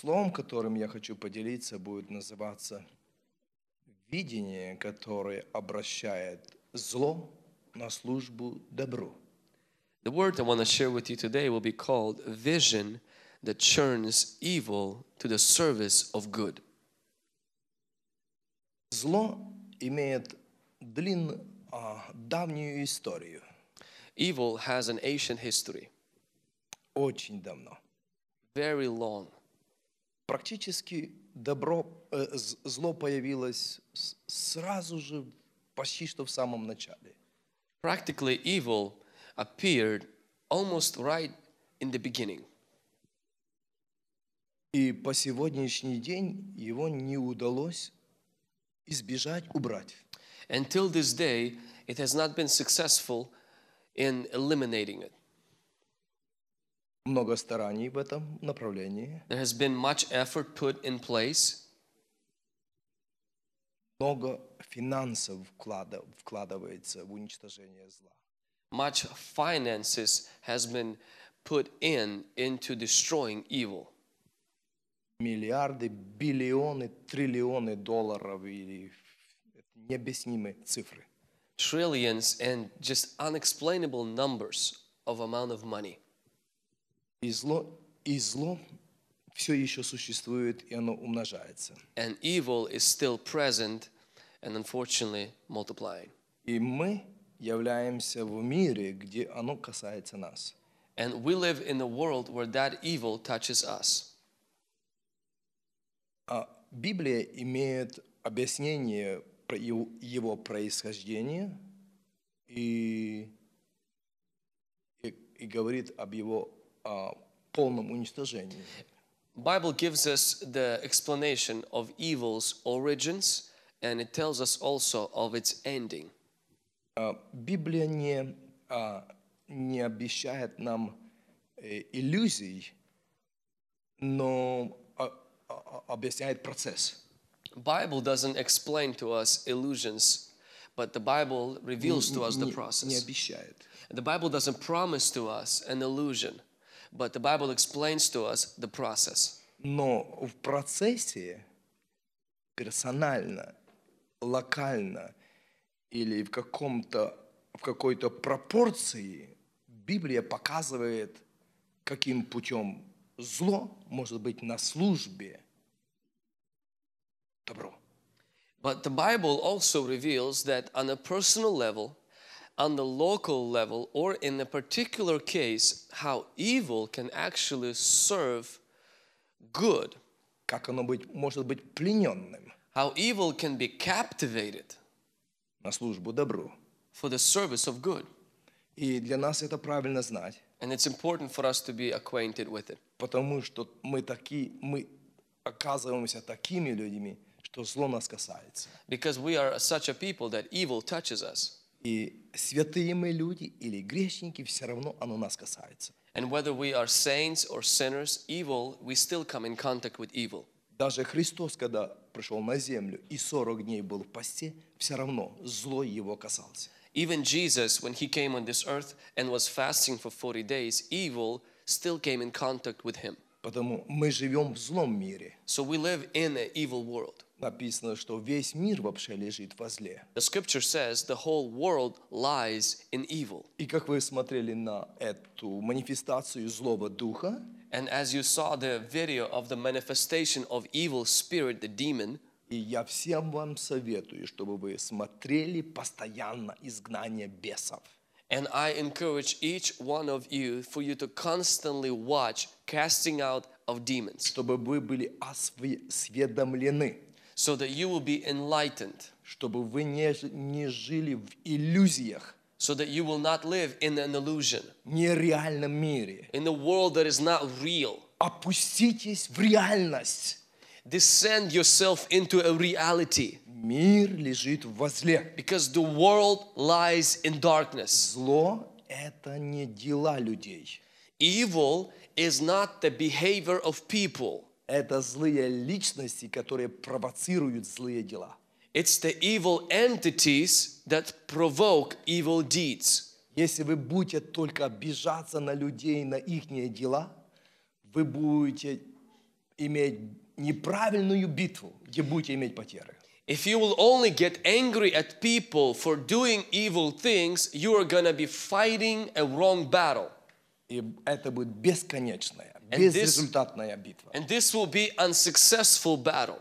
Словом, которым я хочу поделиться, будет называться видение, которое обращает зло на службу добру. The word I want to share with you today will be called vision that turns evil to the service of good. Зло имеет длин, а, давнюю историю. Evil has an ancient history. Очень давно. Very long практически добро, э, зло появилось сразу же, почти что в самом начале. Practically evil appeared almost right in the beginning. И по сегодняшний день его не удалось избежать, убрать. Until this day, it has not been successful in eliminating it много стараний в этом направлении. There has been much effort put in place. Много финансов вклада, вкладывается в уничтожение зла. Much finances has been put in into destroying evil. Миллиарды, биллионы, триллионы долларов или необъяснимые цифры. Trillions and just unexplainable numbers of amount of money. И зло, и зло все еще существует, и оно умножается. And evil is still present and unfortunately multiplying. И мы являемся в мире, где оно касается нас. And we live in a world where that evil touches us. А Библия имеет объяснение про его происхождение и, и, и говорит об его полном уничтожении. Bible gives us the explanation of evil's origins and it tells us also of its ending. Э, Библия не не обещает нам э, иллюзий, но объясняет процесс. Bible doesn't explain to us illusions, but the Bible reveals to us the process. Не обещает. The Bible doesn't promise to us an illusion. But the Bible explains to us the process. Но в процессе персонально, локально или в каком-то в какой-то пропорции Библия показывает, каким путем зло может быть на службе добро. But the Bible also reveals that on a personal level on the local level or in a particular case how evil can actually serve good. Как оно быть, может быть плененным. How evil can be captivated. На службу добру. For the service of good. И для нас это правильно знать. And it's important for us to be acquainted with it. Потому что мы такие, мы оказываемся такими людьми, что зло нас касается. Because we are such a people that evil touches us. И святые мы люди или грешники, все равно оно нас касается. And whether we are saints or sinners, evil, we still come in contact with evil. Даже Христос, когда пришел на землю и 40 дней был в посте, все равно зло его Even Jesus, when he came on this earth and was fasting for 40 days, evil still came in contact with him. Потому мы живем в злом мире. So we live in an evil world. написано, что весь мир вообще лежит во зле. The scripture says the whole world lies in evil. И как вы смотрели на эту манифестацию злого духа? And as you saw the video of the manifestation of evil spirit, the demon, и я всем вам советую, чтобы вы смотрели постоянно изгнание бесов. And I encourage each one of you for you to constantly watch casting out of demons. Чтобы вы были осведомлены. so that you will be enlightened. Чтобы вы не, не жили в иллюзиях. So that you will not live in an illusion. Нереальном мире. In the world that is not real. Опуститесь в реальность. Descend yourself into a reality. Мир лежит возле. Because the world lies in darkness. Зло – это не дела людей. Evil is not the behavior of people. Это злые личности, которые провоцируют злые дела. It's the evil entities that provoke evil deeds. Если вы будете только обижаться на людей, на их дела, вы будете иметь неправильную битву, где будете иметь потери. If you will only get angry at people for doing evil things, you are going to be fighting a wrong battle. И это будет бесконечная Безрезультатная битва. And this will be unsuccessful battle.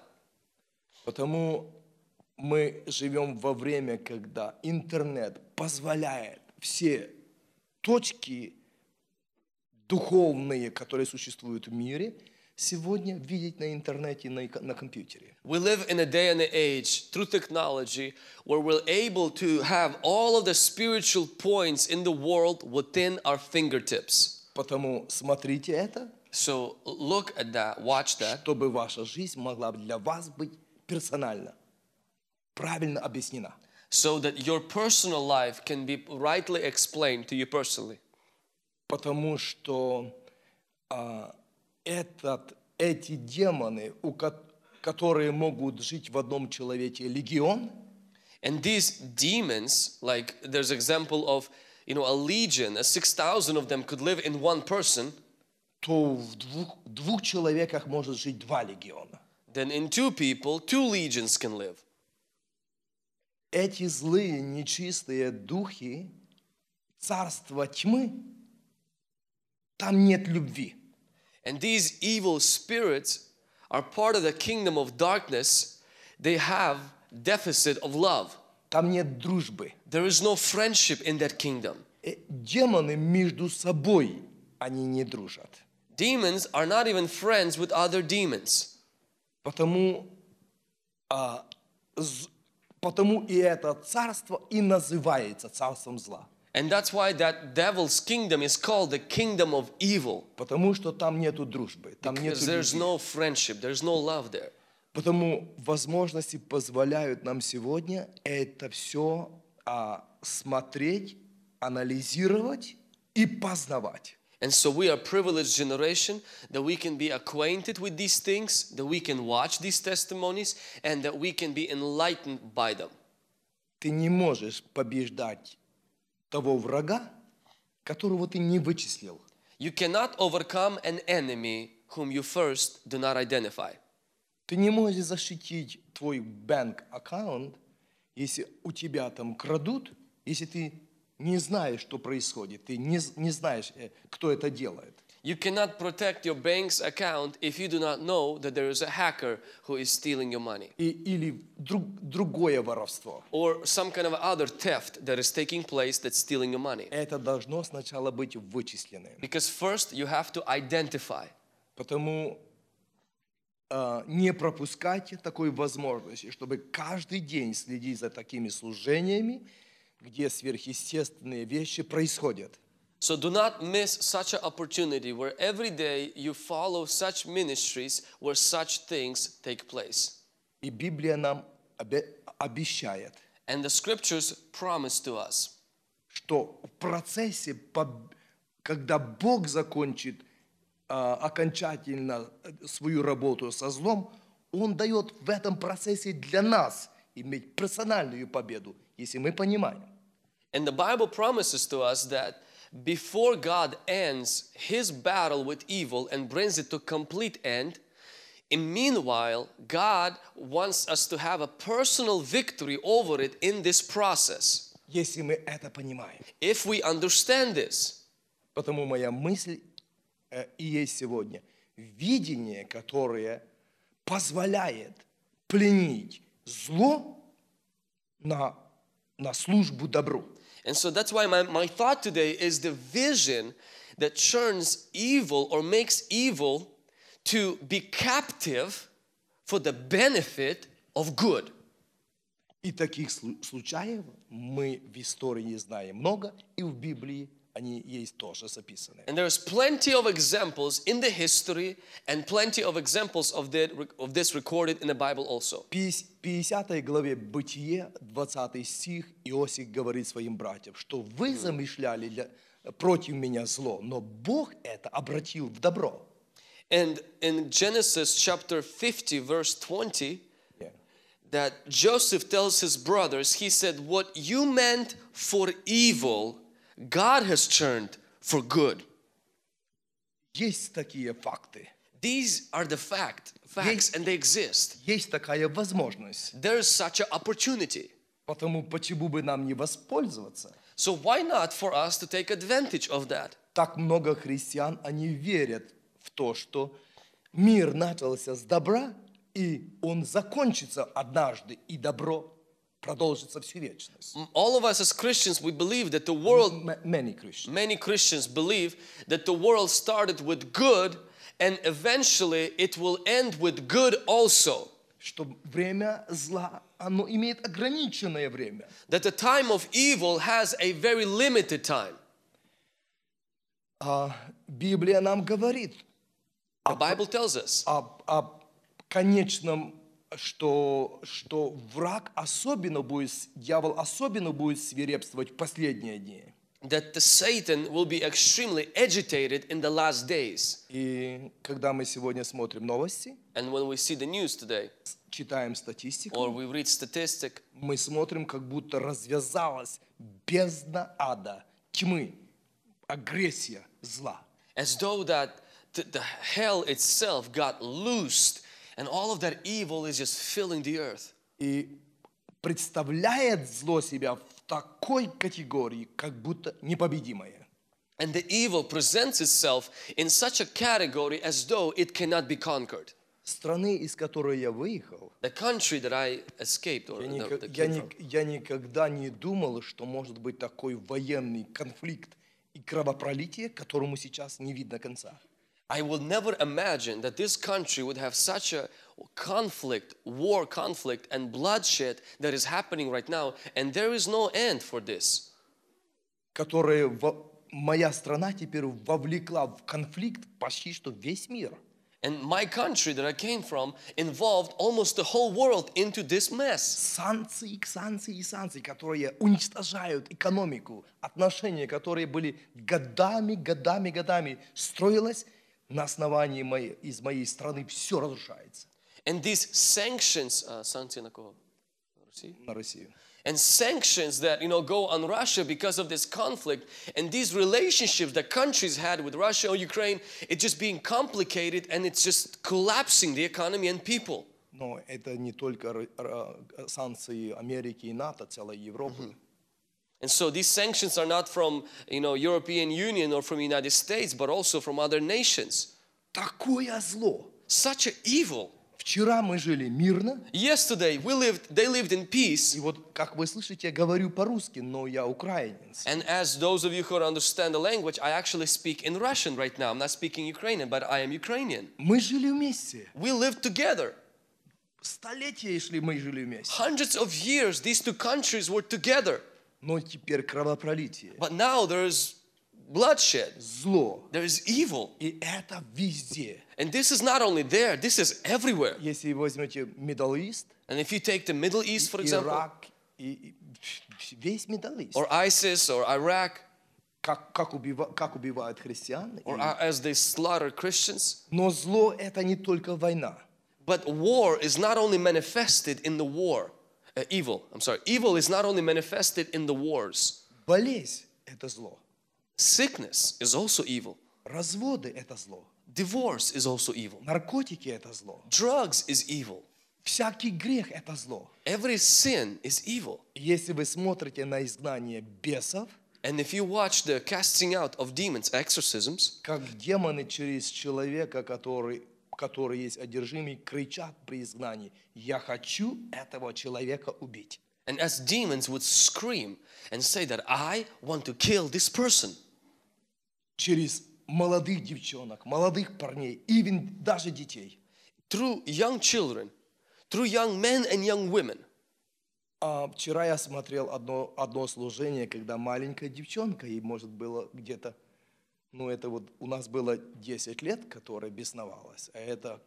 Потому мы живем во время, когда интернет позволяет все точки духовные, которые существуют в мире, сегодня видеть на интернете, на, на компьютере. We live in a day and an age through technology where we're able to have all of the spiritual points in the world within our fingertips. Потому смотрите это. So look at that, watch that. Чтобы ваша жизнь могла для вас быть персонально, правильно объяснена. So that your personal life can be rightly explained to you personally. Потому что а, этот, эти демоны, у ко- которые могут жить в одном человеке легион, And these demons, like there's example of you know, a legion, a 6,000 of them could live in one person, то в двух, двух человеках может жить два легиона. Then in two people, two legions can live. Эти злые, нечистые духи, царство тьмы, там нет любви. And these evil spirits are part of the kingdom of darkness. They have deficit of love. Там нет дружбы. There is no friendship in that kingdom. Демоны между собой, они не дружат. Demons are not even friends with other demons. Потому, а, з, потому и это царство и называется царством зла. And that's why that devil's kingdom is called the kingdom of evil. Потому что там нету дружбы, там нету there's no friendship, there's no love there. Потому возможности позволяют нам сегодня это все а, смотреть, анализировать и познавать. And so we are a privileged generation that we can be acquainted with these things, that we can watch these testimonies, and that we can be enlightened by them. Ты не можешь побеждать того врага, которого ты не вычислил. You cannot overcome an enemy whom you first do not identify. Ты не можешь защитить твой банк-аккаунт, если у тебя там крадут, если ты не знаешь, что происходит, ты не, не знаешь, кто это делает. You cannot protect your bank's account if you do not know that there is a hacker who is stealing your money. И, или друг, другое воровство. Or some kind of other theft that is taking place that's stealing your money. Это должно сначала быть вычислено. Because first you have to identify. Потому а, не пропускайте такой возможности, чтобы каждый день следить за такими служениями, где сверхъестественные вещи происходят. So do not miss such an opportunity where every day you follow such ministries where such things take place. И Библия нам обещает. And the scriptures promise to us. Что в процессе, когда Бог закончит Э, окончательно э, свою работу со злом, он дает в этом процессе для нас иметь персональную победу, если мы понимаем. And the Bible promises to us that before God ends his battle with evil and brings it to complete end, in meanwhile, God wants us to have a personal victory over it in this process. Если мы это понимаем. If we understand this. Потому моя мысль Э, и есть сегодня. Видение, которое позволяет пленить зло на, на службу добру. And so that's why my, my thought today is the vision that turns evil or makes evil to be captive for the benefit of good. И таких случаев мы в истории не знаем много, и в Библии они есть тоже записаны. And there's plenty of examples in the history and plenty of examples of, that, of this recorded in the Bible also. 50 главе Бытие, 20 стих, Иосиф говорит своим братьям, что вы замышляли для, против меня зло, но Бог это обратил в добро. And in Genesis chapter 50, verse 20, yeah. that Joseph tells his brothers, he said, What you meant for evil, God has turned for good. Есть такие факты. These are the fact, facts, есть, and they exist. Есть такая возможность. There is such an opportunity. Потому почему бы нам не воспользоваться? So why not for us to take advantage of that? Так много христиан, они верят в то, что мир начался с добра, и он закончится однажды, и добро продолжится всю вечность. All of us as Christians, we believe that the world, M many Christians, many Christians believe that the world started with good and eventually it will end with good also. Что время зла, оно имеет ограниченное время. That the time of evil has a very limited time. А Библия нам говорит. The Bible tells us. конечном что, что враг особенно будет, дьявол особенно будет свирепствовать в последние дни. That the Satan will be extremely agitated in the last days. И когда мы сегодня смотрим новости, and when we see the news today, читаем статистику, or we read statistic, мы смотрим, как будто развязалась бездна ада, тьмы, агрессия, зла. As though that the, the hell itself got loosed And all of that evil is just filling the earth. И представляет зло себя в такой категории, как будто непобедимое. And the evil presents itself in such a category as though it cannot be conquered. Страны, из которой я выехал, the country that I escaped, or я, ни, that, that я, ни, я никогда не думал, что может быть такой военный конфликт и кровопролитие, которому сейчас не видно конца. I will never imagine that this country would have such a conflict, war conflict, and bloodshed that is happening right now, and there is no end for this. Которые моя страна теперь вовлекла в конфликт почти что весь мир. And my country that I came from involved almost the whole world into this mess. Санкции, санкции, санкции, которые уничтожают экономику, отношения, которые были годами, годами, годами строилось на основании моей, из моей страны все разрушается. And these sanctions, uh, санкции на кого? На Россию. And sanctions that you know go on Russia because of this conflict and these relationships that countries had with Russia or Ukraine, it's just being complicated and it's just collapsing the economy and people. Но это не только санкции Америки и НАТО, целая Европа. Mm-hmm. And so these sanctions are not from, you know, European Union or from United States, but also from other nations. Такое зло. Such an evil. Вчера мы жили мирно. Yesterday we lived, they lived in peace. И вот, как вы слышите, я говорю по-русски, но я украинец. And as those of you who understand the language, I actually speak in Russian right now. I'm not speaking Ukrainian, but I am Ukrainian. Мы жили вместе. We lived together. Столетия шли, мы жили вместе. Hundreds of years, these two countries were together. Но теперь кровопролитие. But now there's bloodshed. Зло. There's evil. И это везде. And this is not only there, this is everywhere. Если вы возьмете Middle East, and if you take the Middle East, for example, Ирак, и, весь Middle East, or ISIS, or Iraq, как, как, убива, как убивают христиан, or as they slaughter Christians. Но зло это не только война. But war is not only manifested in the war uh, evil, I'm sorry, evil is not only manifested in the wars. Болезнь – это зло. Sickness is also evil. Разводы – это зло. Divorce is also evil. Наркотики – это зло. Drugs is evil. Всякий грех – это зло. Every sin is evil. Если вы смотрите на изгнание бесов, And if you watch the casting out of demons, exorcisms, как демоны через человека, который которые есть одержимые кричат при изгнании, «Я хочу этого человека убить». And as demons would scream and say that I want to kill this person. Через молодых девчонок, молодых парней, even даже детей. Through young children, through young men and young women. А вчера я смотрел одно, одно служение, когда маленькая девчонка, ей может было где-то ну это вот у нас было 10 лет, которая бесновалась, а это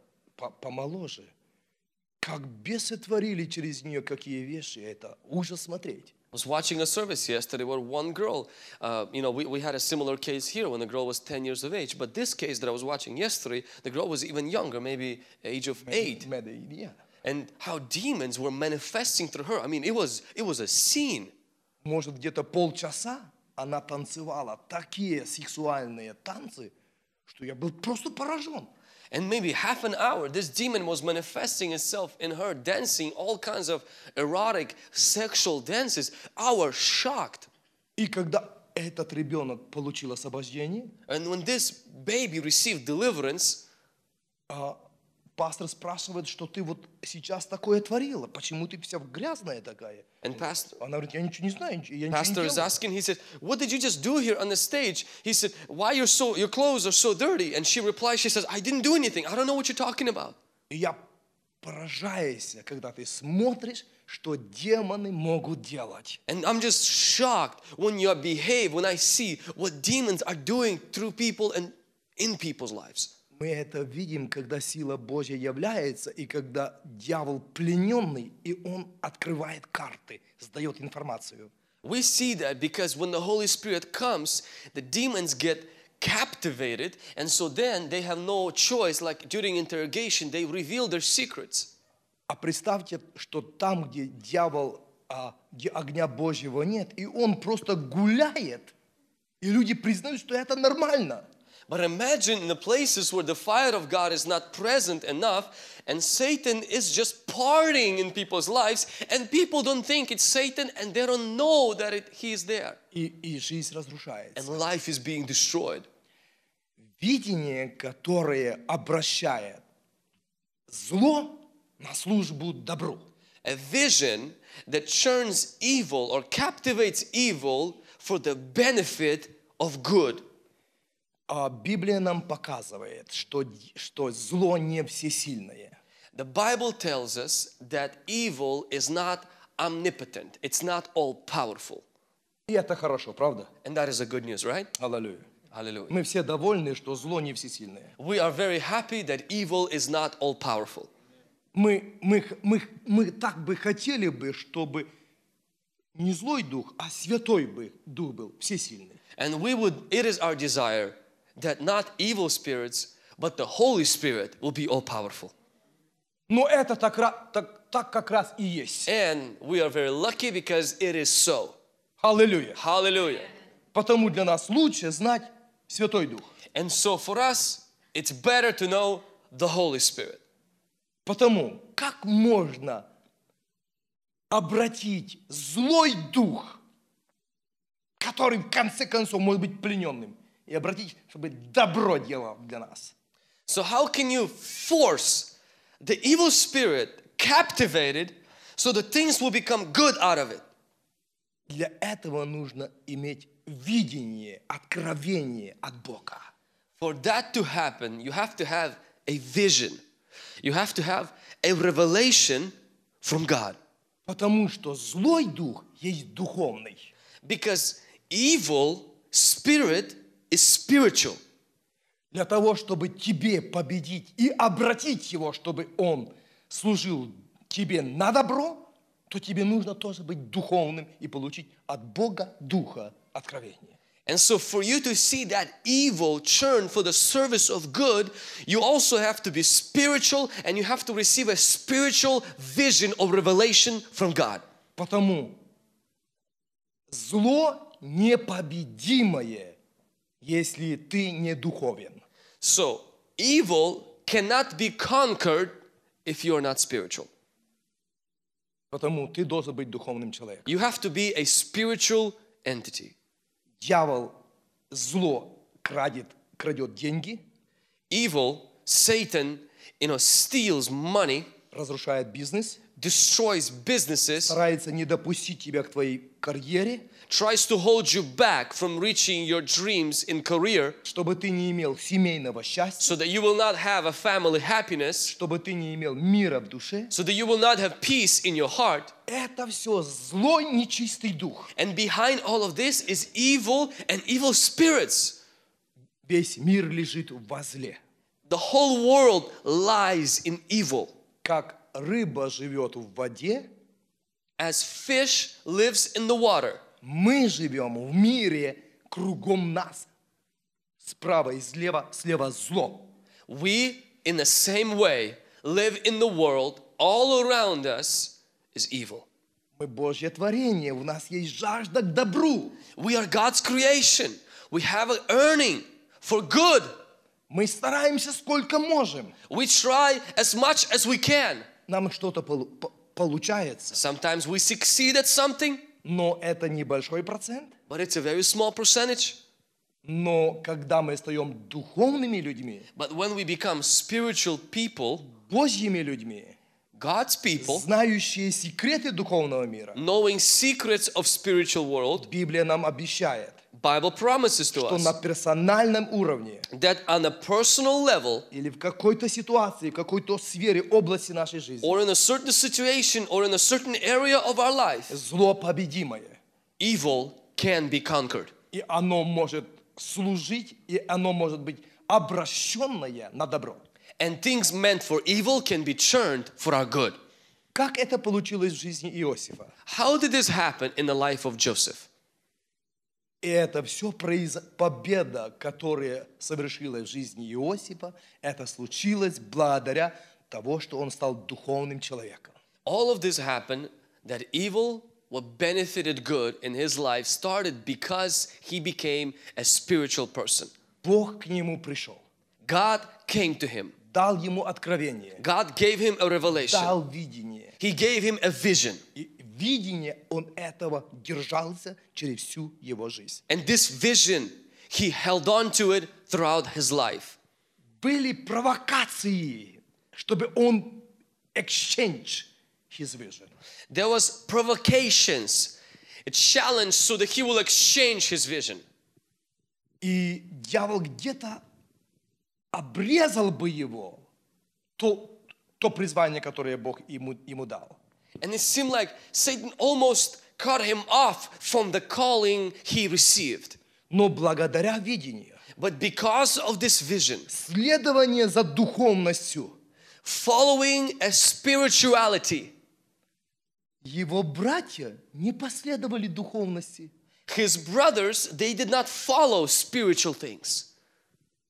помоложе. Как бесы творили через нее какие вещи, это ужас смотреть. I was watching a service yesterday where one girl, uh, you know, we, we had a similar case here when the girl was 10 years of age, but this case that I was watching yesterday, the girl was even younger, maybe age of maybe, 8. Maybe, yeah. And how demons were manifesting through her. I mean, it was, it was a scene. Может, где-то полчаса она танцевала такие сексуальные танцы, что я был просто поражен. And maybe half an hour, this demon was manifesting itself in her, dancing all kinds of erotic sexual dances. I was shocked. И когда этот ребенок получил освобождение, and when this baby received deliverance, uh, пастор спрашивает, что ты вот сейчас такое творила, почему ты вся грязная такая? And pastor, Она говорит, я ничего не знаю, я Pastor is asking, he said, what did you just do here on the stage? He said, why are so, your clothes are so dirty? And she replies, she says, I didn't do anything, I don't know what you're talking about. И я поражаюсь, когда ты смотришь, что демоны могут делать. And I'm just shocked when you behave, when I see what demons are doing through people and in people's lives. Мы это видим, когда сила Божья является, и когда дьявол плененный, и он открывает карты, сдает информацию. We see that because when the Holy Spirit comes, the demons get captivated, and so then they have no choice, like during interrogation, they reveal their secrets. А представьте, что там, где дьявол, а, где огня Божьего нет, и он просто гуляет, и люди признают, что это нормально – But imagine in the places where the fire of God is not present enough and Satan is just partying in people's lives and people don't think it's Satan and they don't know that it, he is there. И, и жизнь разрушается. And life is being destroyed. Видение, которое обращает зло на службу добру. A vision that turns evil or captivates evil for the benefit of good. А, Библия нам показывает, что, что зло не всесильное. The Bible tells us that evil is not omnipotent. It's not all powerful. И это хорошо, правда? And that is a good news, right? Аллилуйя. Hallelujah. Мы все довольны, что зло не всесильное. We are very happy that evil is not all powerful. Мы, мы, мы, мы так бы хотели бы, чтобы не злой дух, а святой бы дух был всесильный. And we would, it is our desire that not evil spirits, but the Holy Spirit will be all powerful. Но это так, так, так как раз и есть. And we are very lucky because it is so. Hallelujah. Hallelujah. Потому для нас лучше знать Святой Дух. And so for us, it's better to know the Holy Spirit. Потому как можно обратить злой дух, который в конце концов может быть плененным, и обратить, чтобы добро делал для нас. So how can you force the evil spirit captivated so the things will become good out of it? Для этого нужно иметь видение, откровение от Бога. For that to happen, you have to have a vision. You have to have a revelation from God. Потому что злой дух есть духовный. Because evil spirit is spiritual. Для того, чтобы тебе победить и обратить его, чтобы он служил тебе на добро, то тебе нужно тоже быть духовным и получить от Бога Духа откровение. And so for you to see that evil churn for the service of good, you also have to be spiritual and you have to receive a spiritual vision or revelation from God. Потому зло непобедимое если ты не духовен. So, evil cannot be conquered if you're not spiritual. Потому ты должен быть духовным человеком. You have to be a spiritual entity. Дьявол, зло крадет, крадет деньги. Evil, Satan, you know, steals money. Разрушает бизнес destroys businesses, старается не допустить тебя к твоей карьере, tries to hold you back from reaching your dreams in career, чтобы ты не имел семейного счастья, so that you will not have a family happiness, чтобы ты не имел мира в душе, so that you will not have peace in your heart. Это все нечистый дух. And behind all of this is evil and evil spirits. Весь мир лежит The whole world lies in evil. Как рыба живет в воде, as fish lives in the water, мы живем в мире кругом нас. Справа и слева, слева зло. We, in the same way, live in the world. All around us is evil. Мы Божье творение, у нас есть жажда к добру. We are God's creation. We have an earning for good. Мы стараемся сколько можем. We try as much as we can. нам что-то получается. Sometimes we succeed at something. Но это небольшой процент. But it's a very small percentage. Но когда мы стаем духовными людьми, But when we become spiritual people, Божьими людьми, God's people, знающие секреты духовного мира, knowing secrets of spiritual world, Библия нам обещает, Bible promises to что us на персональном уровне that on a personal level, или в какой-то ситуации, какой-то сфере, области нашей жизни or in a certain situation or in a certain area of our life, зло победимое. Evil can be conquered. И оно может служить, и оно может быть обращенное на добро. And things meant for evil can be turned for our good. Как это получилось в жизни Иосифа? How did this happen in the life of Joseph? И это все произ... победа, которая совершилась в жизни Иосифа, это случилось благодаря того, что он стал духовным человеком. All of this happened that evil what benefited good in his life started because he became a spiritual person. Бог к нему пришел. God came to him. дал ему откровение. God gave him a revelation. Дал видение. He gave him a vision. И видение он этого держался через всю его жизнь. And this vision, he held on to it throughout his life. Были провокации, чтобы он exchange his vision. There was provocations, a challenge so that he will exchange his vision. И дьявол где-то обрезал бы его, то, то призвание, которое Бог ему, ему дал. And it seemed like Satan almost cut him off from the calling he received. Но благодаря видению, but because of this vision, следование за духовностью, following a spirituality, его братья не последовали духовности. His brothers, they did not follow spiritual things.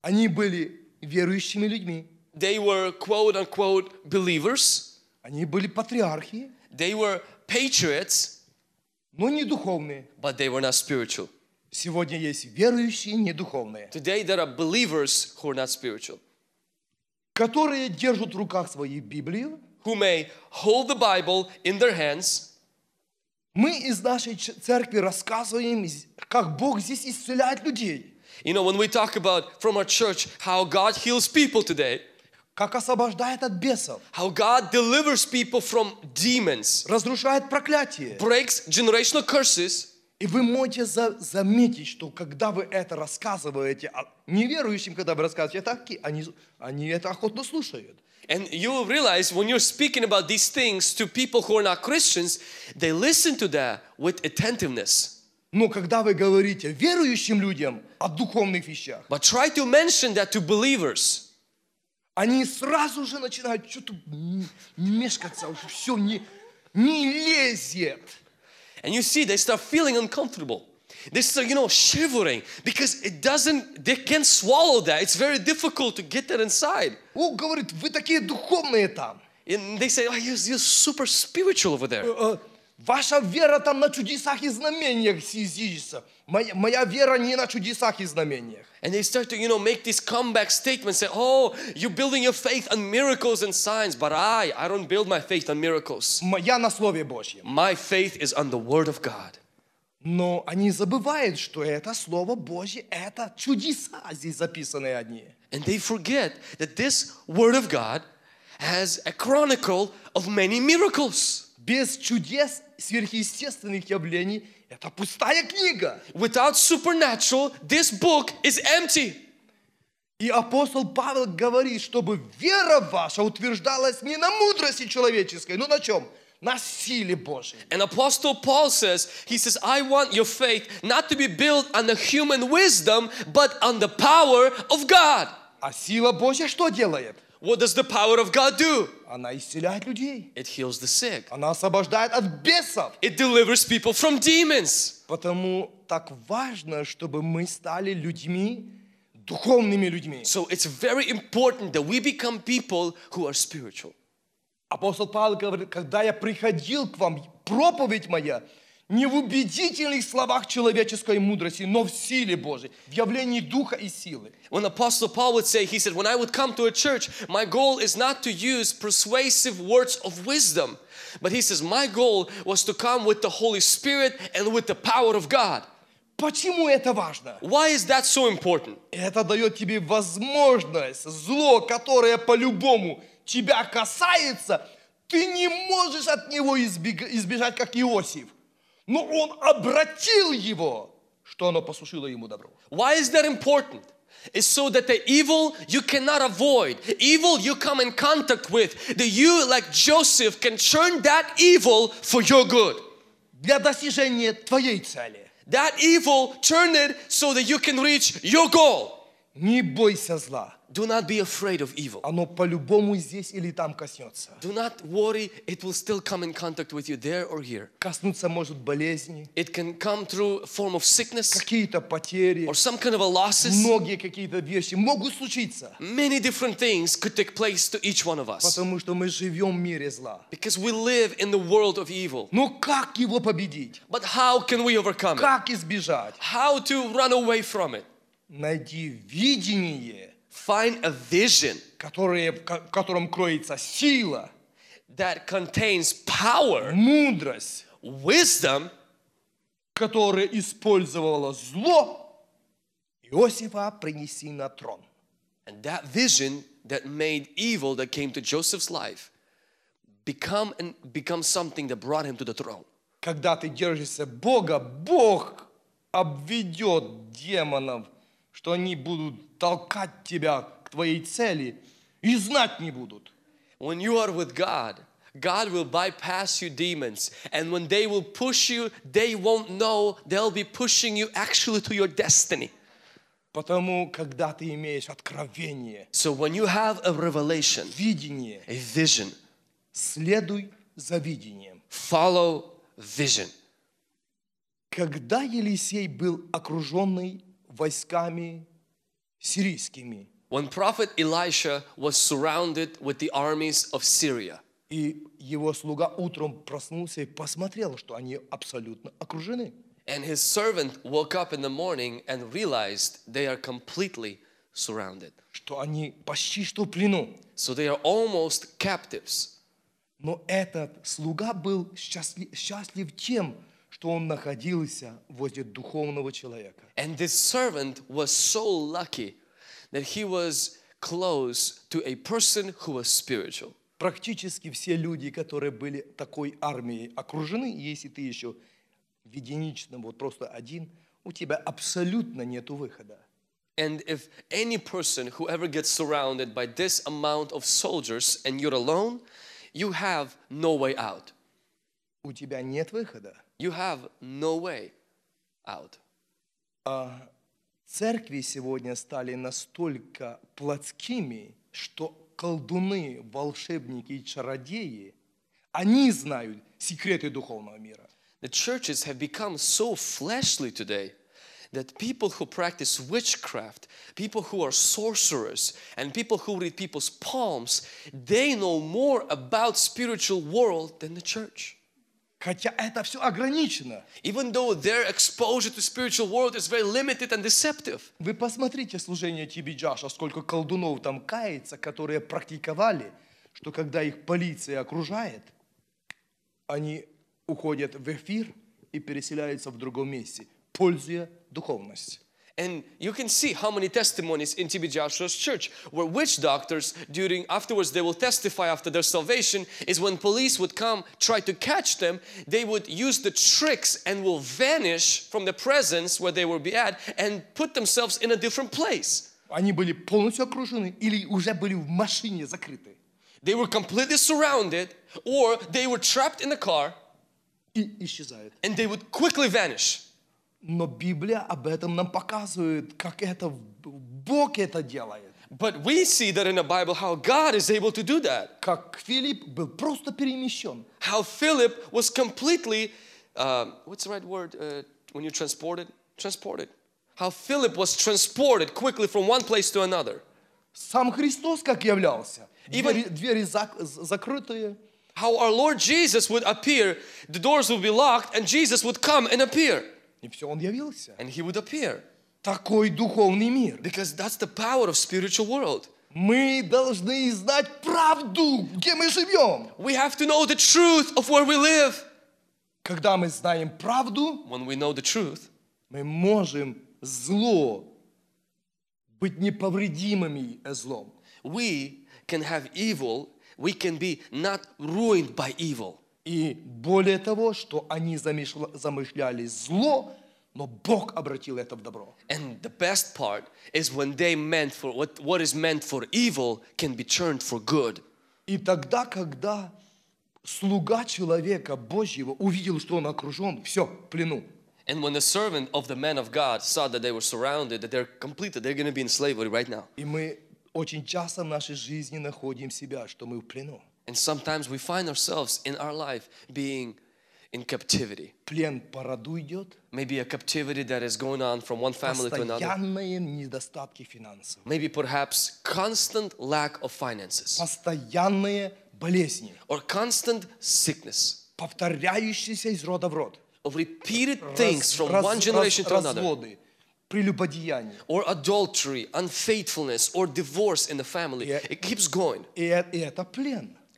Они были верующими людьми. They were quote unquote believers. Они были патриархи. They were patriots. Но не духовные. But they were not spiritual. Сегодня есть верующие недуховные. Today there are believers who are not spiritual. Которые держат в руках свою Библию. Who may hold the Bible in their hands. Мы из нашей церкви рассказываем, как Бог здесь исцеляет людей. You know, when we talk about from our church how God heals people today. Как освобождает от бесов. How God delivers people from demons. Разрушает проклятие. Breaks generational curses. И вы можете за, заметить, что когда вы это рассказываете неверующим, когда вы рассказываете это, они, они это охотно слушают. And you will realize when you're speaking about these things to people who are not Christians, they listen to that with attentiveness. Но когда вы говорите верующим людям о духовных вещах, But try to mention that to believers, они сразу же начинают что-то мешкаться, уже все не, не лезет. And you see, they start feeling uncomfortable. They start, you know, shivering because it doesn't, they can't swallow that. It's very difficult to get that inside. О, говорит, вы такие духовные там. And they say, oh, you're, you're super spiritual over there. Э, э, Ваша вера там на чудесах и знамениях сизится. Моя, моя вера не на чудесах и знамениях. And they start to, you know, make this comeback statement, Say, oh, you're building your faith on miracles and signs. But I, I don't build my faith on miracles. Я на Слове Божьем. My faith is on the Word of God. Но они забывают, что это Слово Божье, это чудеса здесь записанные одни. And they forget that this Word of God has a chronicle of many miracles. без чудес сверхъестественных явлений это пустая книга. Without supernatural, this book is empty. И апостол Павел говорит, чтобы вера ваша утверждалась не на мудрости человеческой, но на чем? На силе Божьей. And Apostle Paul says, he says, I want your faith not to be built on the human wisdom, but on the power of God. А сила Божья что делает? What does the power of God do? Она исцеляет людей. It heals the sick. Она освобождает от бесов. It delivers people from demons. Потому так важно, чтобы мы стали людьми, духовными людьми. So it's very important that we become people who are spiritual. Апостол Павел говорит, когда я приходил к вам, проповедь моя – не в убедительных словах человеческой мудрости, но в силе Божьей, в явлении духа и силы. When Apostle Paul would say, he said, when I would come to a church, my goal is not to use persuasive words of wisdom, but he says, my goal was to come with the Holy Spirit and with the power of God. Почему это важно? Why is that so important? Это дает тебе возможность, зло, которое по-любому тебя касается, ты не можешь от него избег... избежать, как Иосиф. но он обратил его, что оно ему добро. Why is that important? It's so that the evil you cannot avoid, evil you come in contact with, that you, like Joseph, can turn that evil for your good. Для достижения твоей цели. That evil, turn it so that you can reach your goal. Не бойся зла. Do not be afraid of evil. Оно по-любому здесь или там коснется. Do not worry, it will still come in contact with you there or here. Коснуться может болезни. It can come through a form of sickness. Какие-то потери. Or some kind of a losses. Многие какие-то вещи могут случиться. Many different things could take place to each one of us. Потому что мы живем в мире зла. Because we live in the world of evil. Но как его победить? But how can we overcome it? Как избежать? How to run away from it? найди видение, find a vision, которое, в котором кроется сила, that contains power, мудрость, wisdom, которая использовала зло, Иосифа принеси на трон. And that vision that made evil that came to Joseph's life become, and become something that brought him to the throne. Когда ты держишься Бога, Бог обведет демонов что они будут толкать тебя к твоей цели и знать не будут. When you are with God, God will bypass you demons. And when they will push you, they won't know they'll be pushing you actually to your destiny. Потому, когда ты имеешь откровение, so when you have a revelation, видение, a vision, следуй за видением. Follow vision. Когда Елисей был окруженный войсками сирийскими. When prophet Elisha was surrounded with the armies of Syria. И его слуга утром проснулся и посмотрел, что они абсолютно окружены. And his servant woke up in the morning and realized they are completely surrounded. Что они почти что в плену. So they are almost captives. Но этот слуга был счастлив, счастлив тем, что он находился возле духовного человека. And this servant was so lucky that he was close to a person who was spiritual. Практически все люди, которые были такой армией окружены, если ты еще в единичном, вот просто один, у тебя абсолютно нет выхода. And if any person who ever gets surrounded by this amount of soldiers and you're alone, you have no way out. У тебя нет выхода. You have no way out. А церкви сегодня стали настолько плотскими, что колдуны, волшебники и чародеи, они знают секреты духовного мира. The churches have become so fleshly today that people who practice witchcraft, people who are sorcerers, and people who read people's palms, they know more about spiritual world than the church. Хотя это все ограничено. Even though their exposure to spiritual world is very limited and deceptive. Вы посмотрите служение Тиби Джаша, сколько колдунов там кается, которые практиковали, что когда их полиция окружает, они уходят в эфир и переселяются в другом месте, пользуя духовность. And you can see how many testimonies in TB Joshua's church where witch doctors during afterwards they will testify after their salvation is when police would come try to catch them, they would use the tricks and will vanish from the presence where they will be at and put themselves in a different place. They were completely surrounded or they were trapped in the car. And they would quickly vanish. Но Библия об этом нам показывает, как это Бог это делает. But we see that in the Bible how God is able to do that. Как Филипп был просто перемещен. How Philip was completely, uh, what's the right word uh, when you transported? Transported. How Philip was transported quickly from one place to another. Сам Христос как являлся. Even, двери, двери закрытые. How our Lord Jesus would appear, the doors would be locked, and Jesus would come and appear. И все, он явился. And he would appear. Такой духовный мир. Because that's the power of spiritual world. Мы должны знать правду, где мы живем. We have to know the truth of where we live. Когда мы знаем правду, when we know the truth, мы можем зло быть неповредимыми злом. We can have evil, we can be not ruined by evil. И более того, что они замышляли зло, но Бог обратил это в добро. And the best part is when they meant for what, what is meant for evil can be turned for good. И тогда, когда слуга человека Божьего увидел, что он окружен, все, в плену. And when the servant of the man of God saw that they were surrounded, that they're completed, they're going to be in slavery right now. И мы очень часто в нашей жизни находим себя, что мы в плену. And sometimes we find ourselves in our life being in captivity. Maybe a captivity that is going on from one family to another. Maybe perhaps constant lack of finances. Or constant sickness. Of repeated things from one generation to another. Or adultery, unfaithfulness, or divorce in the family. It keeps going.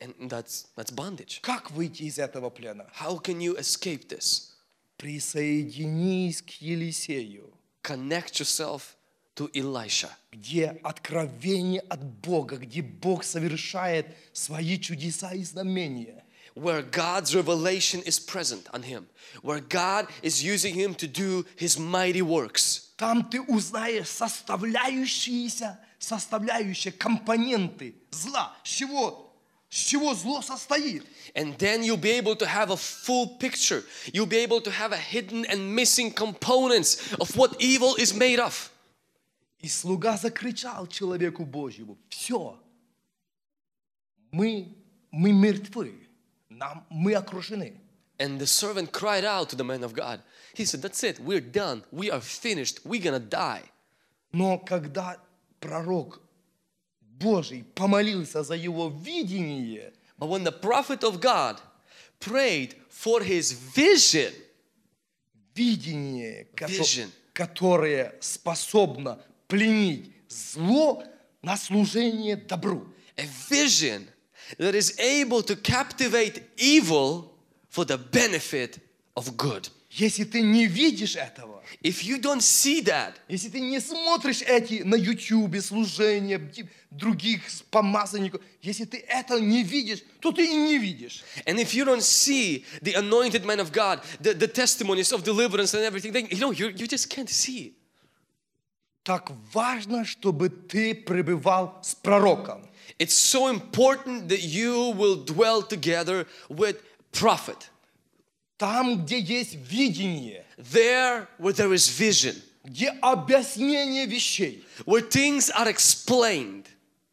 And that's, that's bondage. Как выйти из этого плена? How can you escape this? Присоединись к Елисею. Connect yourself to Elisha. Где откровение от Бога, где Бог совершает свои чудеса и знамения. Where God's revelation is present on him, where God is using him to do his mighty works. Там ты узнаешь составляющиеся, составляющие компоненты зла, с чего С чего зло состоит? And then you'll be able to have a full picture. You'll be able to have a hidden and missing components of what evil is made of. И слуга закричал человеку Божьему, все, мы, мы мертвы, нам, мы окружены. And the servant cried out to the man of God. He said, that's it, we're done, we are finished, we're gonna die. Но когда пророк Божий помолился за его видение. But when the prophet of God prayed for his vision, видение, vision. которое способно пленить зло на служение добру. A vision that is able to captivate evil for the benefit of good. Если ты не видишь этого, if you don't see that, если ты не смотришь эти на YouTube служения других помазанников, если ты это не видишь, то ты и не видишь. And if you don't see the anointed man of God, the, the testimonies of deliverance and everything, then, you know, you, you just can't see. Так важно, чтобы ты пребывал с пророком. It's so important that you will dwell together with prophet. Там, где есть видение. There where there is vision. Где объяснение вещей. Where things are explained.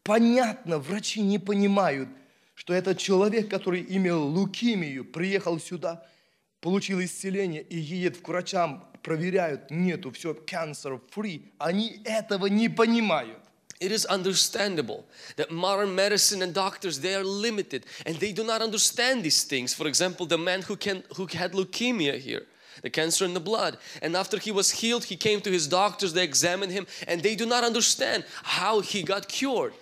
Понятно, врачи не понимают, что этот человек, который имел лукимию, приехал сюда, получил исцеление и едет к врачам, проверяют, нету, все, cancer free. Они этого не понимают. It is understandable that modern medicine and doctors, they are limited and they do not understand these things. For example, the man who, can, who had leukemia here, the cancer in the blood. And after he was healed, he came to his doctors, they examined him and they do not understand how he got cured.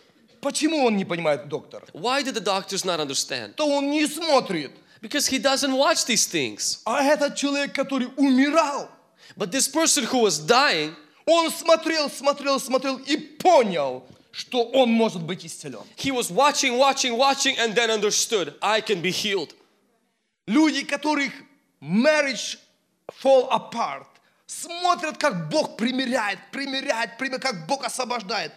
Почему он не понимает доктор? Why did the doctors not understand? То он не смотрит. Because he doesn't watch these things. А этот человек, который умирал. But this person who was dying, Он смотрел, смотрел, смотрел и понял, что он может быть исцелен. He was watching, watching, watching, and then understood, I can be healed. Люди, которых marriage fall apart, смотрят, как Бог примиряет, примиряет, примиряет, как Бог освобождает.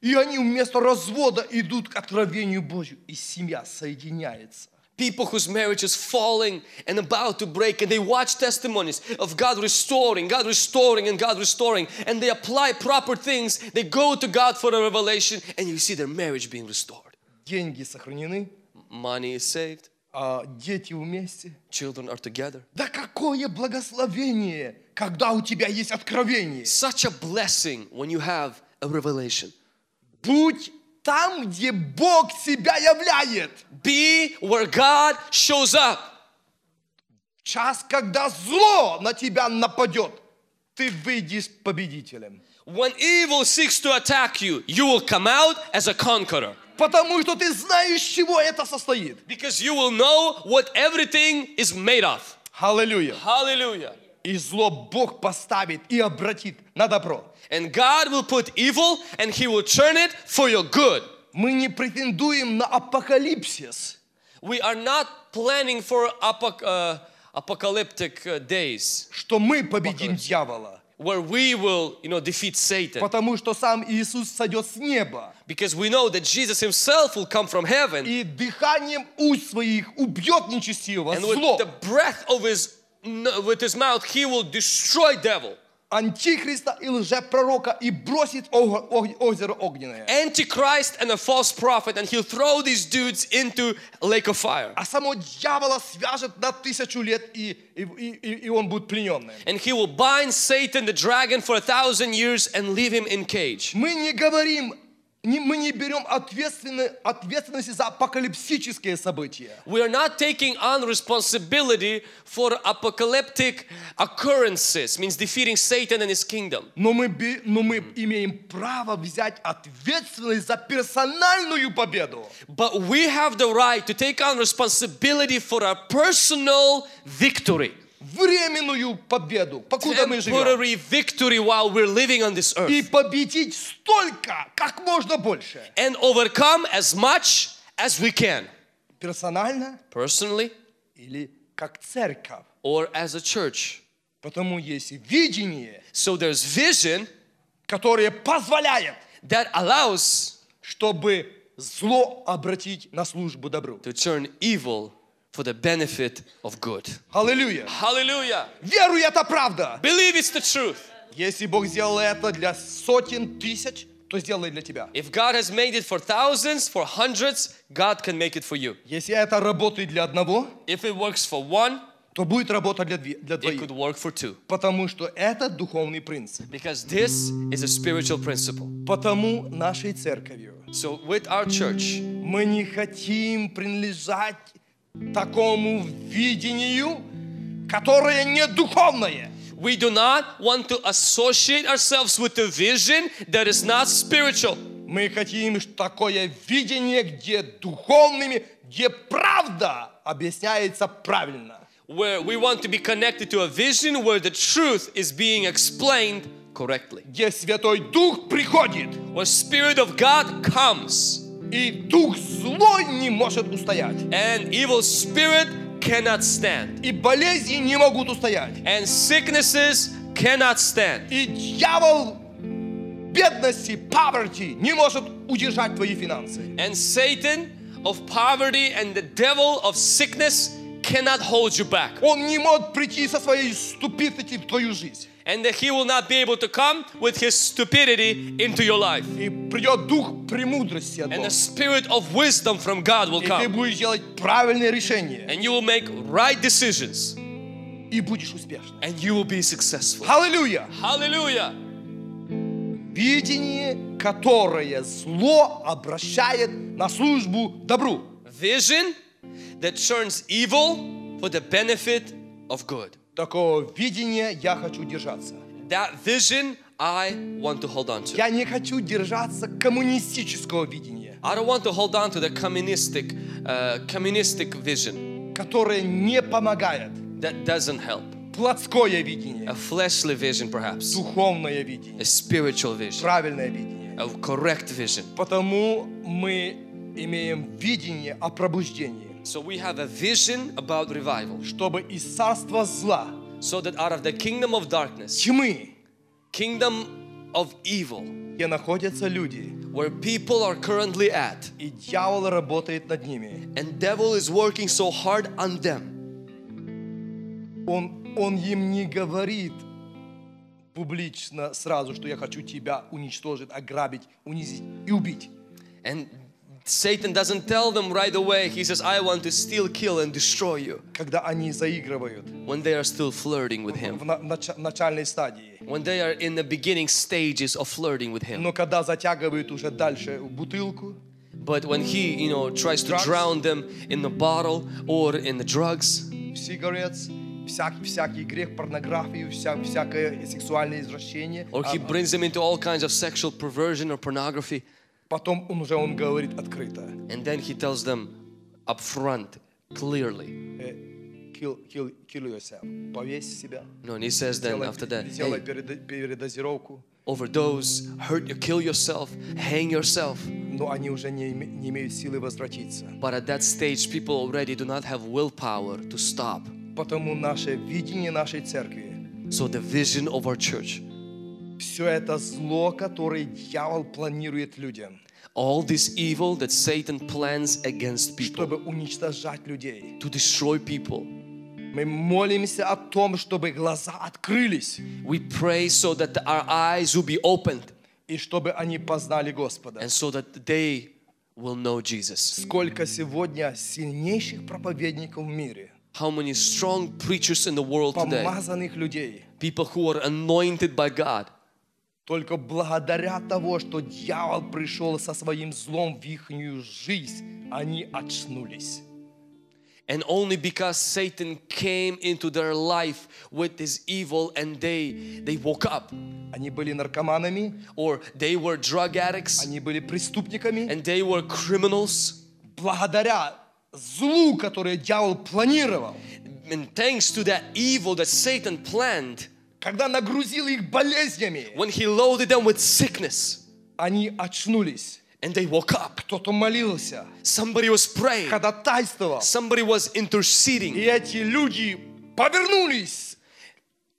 И они вместо развода идут к откровению Божью. И семья соединяется. people whose marriage is falling and about to break and they watch testimonies of God restoring, God restoring and God restoring and they apply proper things, they go to God for a revelation and you see their marriage being restored. Деньги сохранены. Money is saved. А дети вместе. Children are together. Да какое благословение, когда у тебя есть откровение. Such a blessing when you have a revelation. Будь там, где Бог себя являет. Be where God shows up. Час, когда зло на тебя нападет, ты выйдешь победителем. When evil seeks to attack you, you will come out as a conqueror. Потому что ты знаешь, чего это состоит. Because you will know what everything is made of. Hallelujah. Hallelujah. И зло Бог поставит и обратит на добро. And God will put evil and he will turn it for your good. Мы не претендуем на апокалипсис. We are not planning for apoc uh, apocalyptic uh, days. Что мы победим дьявола. Where we will, you know, defeat Satan. Потому что сам Иисус сойдет с неба. Because we know that Jesus himself will come from heaven. И дыханием уст своих убьет нечестивого And with the breath of his with his mouth, he will destroy devil. Антихриста и лжепророка и бросит озеро огненное. Antichrist and a false prophet and he'll throw these dudes into lake of fire. А самого дьявола свяжет на тысячу лет и, и, и, он будет плененным. And he will bind Satan the dragon for a thousand years and leave him in cage. Мы не говорим мы не берем ответственности за апокалипсические события. We are not taking on responsibility for apocalyptic occurrences, means defeating Satan and his kingdom. Но мы, но мы имеем право взять ответственность за персональную победу. But we have the right to take on responsibility for our personal victory временную победу, покуда мы живем. victory while we're living on this earth. И победить столько, как можно больше. And overcome as much as we can. Персонально. Personally. Или как церковь. Or as a church. Потому есть видение. So there's vision. Которое позволяет. That allows. Чтобы зло обратить на службу добру. To turn evil for the benefit of good. Hallelujah. Hallelujah. это правда. Believe it's the truth. Если Бог сделал это для сотен тысяч, то для тебя. If God has made it for thousands, for hundreds, God can make it for you. Если это работает для одного, if it works for one, то будет работа для, для двоих. It could work for two. Потому что это духовный принцип. Because this is a spiritual principle. Потому нашей церковью. So with our church, мы не хотим принадлежать такому видению, которое не духовное. We do not want to associate ourselves with a vision that is not spiritual. Мы хотим такое видение, где духовными, где правда объясняется правильно. Where we want to be connected to a vision where the truth is being explained correctly. Где Святой Дух приходит. Where Spirit of God comes. И дух злой не может устоять. And evil spirit cannot stand. И болезни не могут устоять. And sicknesses cannot stand. И дьявол бедности, poverty не может удержать твои финансы. And Satan of poverty and the devil of sickness cannot hold you back. Он не может прийти со своей ступицы в твою жизнь and that he will not be able to come with his stupidity into your life. And the spirit of wisdom from God will come. And you will make right decisions. And you will be successful. Hallelujah. Hallelujah. Видение, которое зло обращает на службу добру. Vision that turns evil for the benefit of good. такого видения я хочу держаться. That vision I want to hold on to. Я не хочу держаться коммунистического видения. I don't want to hold on to the communistic, uh, communistic vision. Которое не помогает. That doesn't help. Плотское видение. A fleshly vision, perhaps. Духовное видение. A spiritual vision. Правильное видение. A correct vision. Потому мы имеем видение о пробуждении. So we have a vision about revival. Чтобы из царства зла, so that out of the kingdom of darkness, тьмы, kingdom of evil, где находятся люди, where people are currently at, и дьявол работает над ними, and devil is working so hard on them. Он, он им не говорит публично сразу, что я хочу тебя уничтожить, ограбить, унизить и убить. And Satan doesn't tell them right away. He says, I want to steal, kill and destroy you. When they are still flirting with him. When they are in the beginning stages of flirting with him. But when he, you know, tries to drown them in the bottle or in the drugs. Cigarettes. Всякий, всякий грех, порнографию, вся, всякое сексуальное извращение. Or he brings them into all kinds of sexual perversion or pornography. Потом он уже он говорит открыто. And then he tells them up front, clearly. Kill, kill, kill yourself. Повесь себя. No, and he says then after that, hey, передозировку. Overdose, hurt you, kill yourself, hang yourself. Но они уже не, не имеют силы возвратиться. But at that stage, people already do not have willpower to stop. Потому наше видение нашей церкви. So the vision of our church все это зло, которое дьявол планирует людям. All this evil that Satan plans against people. Чтобы уничтожать людей. To destroy people. Мы молимся о том, чтобы глаза открылись. We pray so that our eyes will be opened. И чтобы они познали Господа. And so that they will know Jesus. Сколько сегодня сильнейших проповедников в мире. How many strong preachers in the world today. Помазанных людей. People who are anointed by God. Только благодаря того, что дьявол пришел со своим злом в их жизнь, они очнулись. And only because Satan came into their life with his evil and they, they woke up. Они были наркоманами. Or they were drug addicts. Они были преступниками. And they were criminals. Благодаря злу, которое дьявол планировал. And thanks to that evil that Satan planned когда нагрузил их болезнями, when he loaded them with sickness, они очнулись. And they woke up. Кто-то молился. Somebody was praying. Ходатайствовал. Somebody was interceding. И эти люди повернулись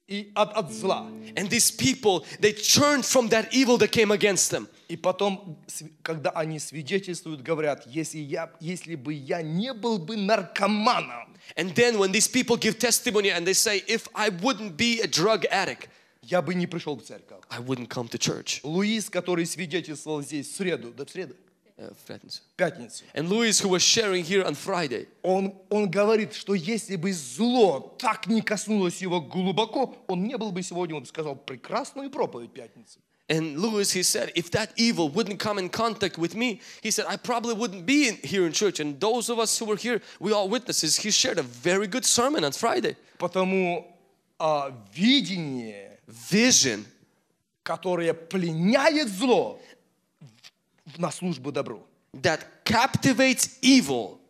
и от, от зла. And these people, they turned from that evil that came against them. И потом, когда они свидетельствуют, говорят, если, я, если бы я не был бы наркоманом. And then when these people give testimony and they say, if I wouldn't be a drug addict, я бы не пришел в церковь. I wouldn't come to church. Луис, который свидетельствовал здесь в среду, да в среду? Э, пятницу. And Louis, who was sharing here on Friday, он, он говорит, что если бы зло так не коснулось его глубоко, он не был бы сегодня, он сказал прекрасную проповедь пятницы. And Lewis, he said, if that evil wouldn't come in contact with me, he said, I probably wouldn't be in, here in church. And those of us who were here, we all witnesses, he shared a very good sermon on Friday. Потому видение, vision, которое пленяет зло на службу добру. That captivates evil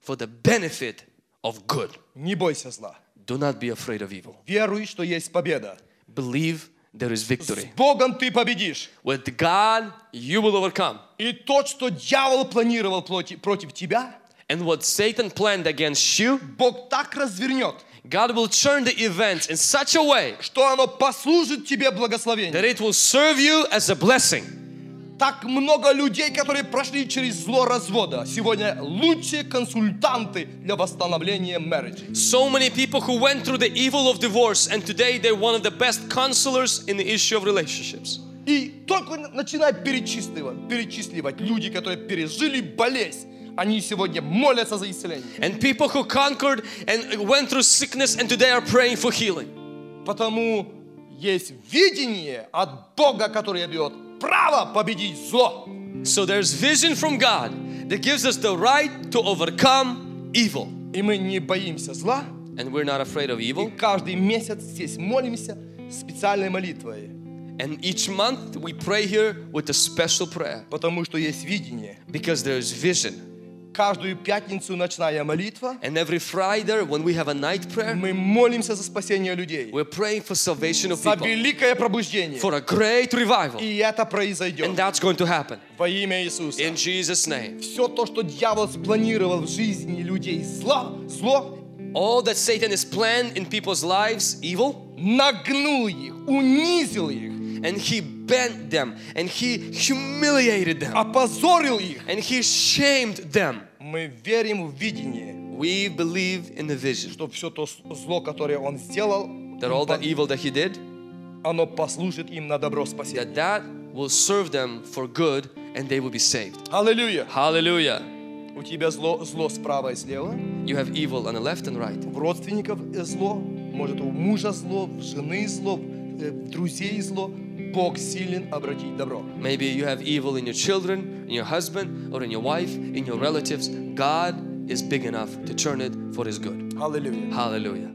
for the benefit of good. Не бойся зла. Do not be afraid of evil. Веруй, что есть победа. Believe there is victory. С Богом ты победишь. With God, you will overcome. И то, что дьявол планировал против тебя, and what Satan planned against you, Бог так развернет, God will turn the events in such a way, что оно послужит тебе благословением. That it will serve you as a blessing. так много людей, которые прошли через зло развода. Сегодня лучшие консультанты для восстановления marriage. So many people who went through the evil of divorce and today they're one of the best counselors in the issue of relationships. И только начиная перечисливать, перечисливать люди, которые пережили болезнь, они сегодня молятся за исцеление. And people who conquered and went through sickness and today are praying for healing. Потому есть видение от Бога, которое идет право победить зло. So there's vision from God that gives us the right to overcome evil. И мы не боимся зла. And we're not afraid of evil. И каждый месяц здесь молимся специальной молитвой. And each month we pray here with a special prayer. Потому что есть видение. Because there's vision. Каждую пятницу ночная молитва. And every Friday, when we have a night prayer, мы молимся за спасение людей. We're praying for salvation of people. За великое пробуждение. For a great revival. И это произойдет. And that's going to happen. Во имя Иисуса. In Jesus' name. Все то, что дьявол спланировал в жизни людей, зло, зло. All that Satan has planned in people's lives, evil. Нагнул их, унизил их. And he bent them and he humiliated them. Опозорил их. And he shamed them. Мы верим в видение. We believe in the vision. Что все то зло, которое он сделал, that all the evil that he did, оно послужит им на добро спасения. That that will serve them for good and they will be saved. Hallelujah. Hallelujah. У тебя зло, зло справа и слева. You have evil on the left and right. В родственников зло, может у мужа зло, в жены зло, в друзей зло, Бог силен обратить добро. Maybe you have evil in your children, in your husband, or in your wife, in your relatives. God is big enough to turn it for His good. Hallelujah. Hallelujah.